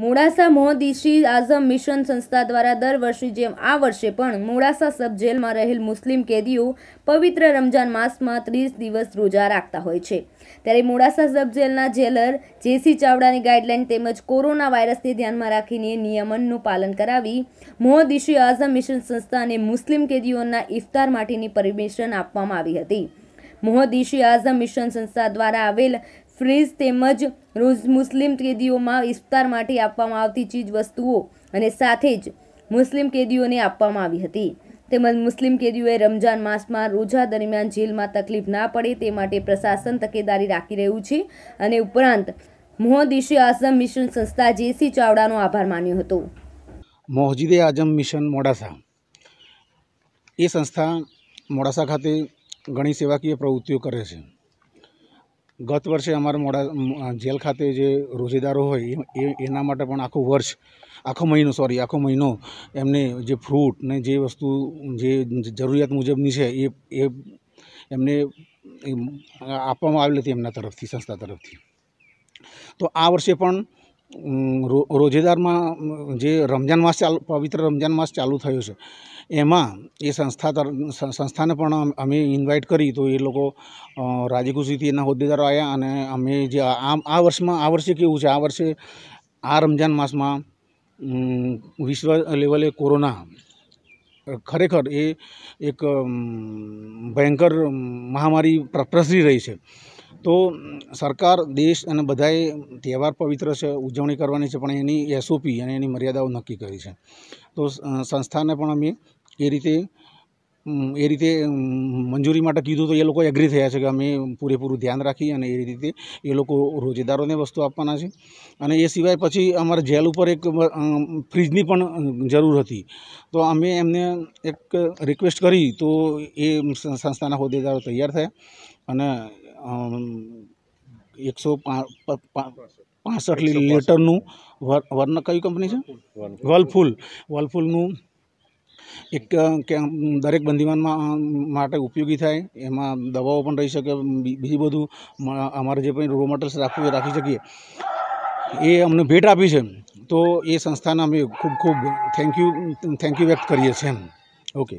Modasa મોહદીશી Azam mission સંસ્થા દ્વારા દર વર્ષે જેમ આ વર્ષે પણ મોડાસા સબ જેલમાં રહેલ મુસ્લિમ કેદીઓ પવિત્ર રમજાન માસમાં ત્રીસ દિવસ રોજા રાખતા હોય છે ત્યારે મોડાસા સબ જેલર જેસી ચાવડાની ગાઈડલાઇન તેમજ કોરોના વાયરસને ધ્યાનમાં રાખીને નિયમનનું પાલન કરાવી મોહદીશી આઝમ મિશન સંસ્થા અને મુસ્લિમ કેદીઓના ઇફતાર માટેની પરમિશન આપવામાં આવી હતી મોહદીશી આઝમ મિશન સંસ્થા દ્વારા આવેલ ફ્રીજ તેમજ રોજ મુસ્લિમ કેદીઓમાં ઇફતાર માટે આપવામાં આવતી ચીજ વસ્તુઓ અને સાથે જ મુસ્લિમ કેદીઓને આપવામાં આવી હતી તેમજ મુસ્લિમ કેદીઓએ રમજાન માસમાં રોજા દરમિયાન જેલમાં તકલીફ ના પડે તે માટે પ્રશાસન તકેદારી રાખી રહ્યું છે અને ઉપરાંત મોહદિશે આઝમ મિશન સંસ્થા જેસી ચાવડાનો આભાર માન્યો હતો મોહજીદે આઝમ મિશન મોડાસા એ સંસ્થા મોડાસા ખાતે ઘણી સેવાકીય પ્રવૃત્તિઓ કરે છે ગત વર્ષે અમારા મોડા જેલ ખાતે જે રોજેદારો હોય એ એના માટે પણ આખું વર્ષ આખો મહિનો સોરી આખો મહિનો એમને જે ફ્રૂટ ને જે વસ્તુ જે જરૂરિયાત મુજબની છે એ એ એમને આપવામાં આવેલી હતી એમના તરફથી સંસ્થા તરફથી તો આ વર્ષે પણ રોજીદાર માં જે રમઝાન માસ પવિત્ર રમઝાન માસ ચાલુ થયો છે એમાં એ સંસ્થા સંસ્થાપન અમે ઇન્વાઇટ કરી તો એ લોકો રાજીકુશી થી ને હોદ્દેદાર આયા અને અમે જે આ વર્ષમાં આવર્ષિક કેવું છે આ વર્ષે આ રમઝાન માસમાં વિશ્વ લેવલે કોરોના ખરેખર એ એક ભયંકર મહામારી ફેલાયેલી રહી છે તો સરકાર દેશ અને બધાએ તહેવાર પવિત્ર છે ઉજવણી કરવાની છે પણ એની એસઓપી અને એની મર્યાદાઓ નક્કી કરી છે તો સંસ્થાને પણ અમે એ રીતે એ રીતે મંજૂરી માટે કીધું તો એ લોકો એગ્રી થયા છે કે અમે પૂરેપૂરું ધ્યાન રાખી અને એ રીતે એ લોકો રોજેદારોને વસ્તુ આપવાના છે અને એ સિવાય પછી અમારે જેલ ઉપર એક ફ્રીજની પણ જરૂર હતી તો અમે એમને એક રિક્વેસ્ટ કરી તો એ સંસ્થાના હોદ્દેદારો તૈયાર થયા અને એકસો પાસઠ લીટરનું વર્ણ કઈ કંપની છે વલફૂલ વલફૂલનું એક દરેક બંદીવાનમાં માટે ઉપયોગી થાય એમાં દવાઓ પણ રહી શકે બીજું બધું અમારે જે પણ રો મટલ્સ રાખવું એ રાખી શકીએ એ અમને ભેટ આપી છે તો એ સંસ્થાને અમે ખૂબ ખૂબ થેન્ક યુ થેન્ક યુ વ્યક્ત કરીએ છીએ એમ ઓકે